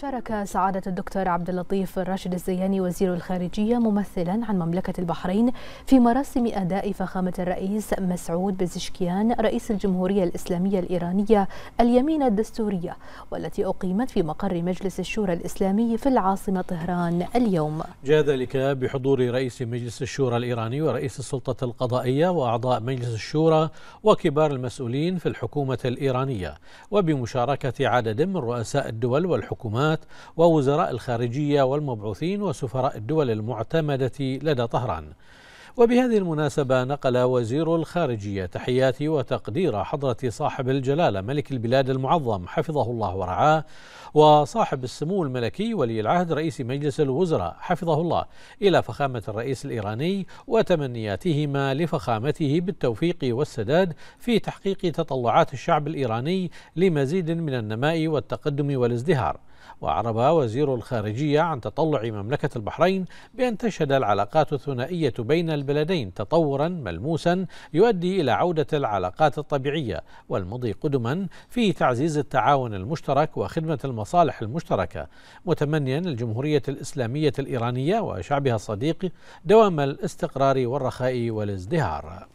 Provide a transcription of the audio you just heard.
شارك سعادة الدكتور عبد اللطيف الراشد الزياني وزير الخارجية ممثلا عن مملكة البحرين في مراسم أداء فخامة الرئيس مسعود بزشكيان رئيس الجمهورية الإسلامية الإيرانية اليمين الدستورية والتي أقيمت في مقر مجلس الشورى الإسلامي في العاصمة طهران اليوم جاء ذلك بحضور رئيس مجلس الشورى الإيراني ورئيس السلطة القضائية وأعضاء مجلس الشورى وكبار المسؤولين في الحكومة الإيرانية وبمشاركة عدد من رؤساء الدول والحكومات الحكومات ووزراء الخارجية والمبعوثين وسفراء الدول المعتمدة لدى طهران وبهذه المناسبة نقل وزير الخارجية تحياتي وتقدير حضرة صاحب الجلالة ملك البلاد المعظم حفظه الله ورعاه وصاحب السمو الملكي ولي العهد رئيس مجلس الوزراء حفظه الله إلى فخامة الرئيس الإيراني وتمنياتهما لفخامته بالتوفيق والسداد في تحقيق تطلعات الشعب الإيراني لمزيد من النماء والتقدم والازدهار وأعرب وزير الخارجية عن تطلع مملكة البحرين بأن تشهد العلاقات الثنائية بين البلدين تطورا ملموسا يؤدي إلى عودة العلاقات الطبيعية والمضي قدما في تعزيز التعاون المشترك وخدمة المصالح المشتركة متمنيا الجمهورية الإسلامية الإيرانية وشعبها الصديق دوام الاستقرار والرخاء والازدهار